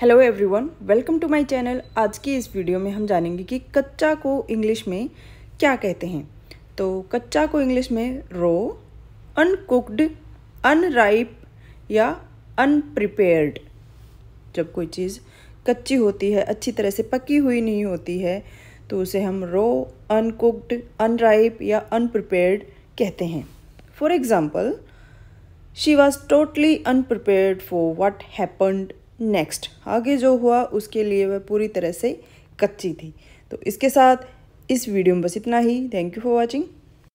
hello everyone welcome to my channel आज की इस वीडियो में हम जानेंगे कि कच्चा को इंग्लिश में क्या कहते हैं तो कच्चा को इंग्लिश में रो अनकुक्ड अनराइप या अनप्रिपेयर्ड जब कोई चीज़ कच्ची होती है अच्छी तरह से पकी हुई नहीं होती है तो उसे हम रो अनकुक्ड अनराइप या अनप्रिपेयर्ड कहते हैं for example she was totally unprepared for what happened next आगे जो हुआ उसके लिए वह पूरी तरह से कच्ची थी तो इसके साथ इस वीडियो में बस इतना ही थैंक यू फॉर वॉचिंग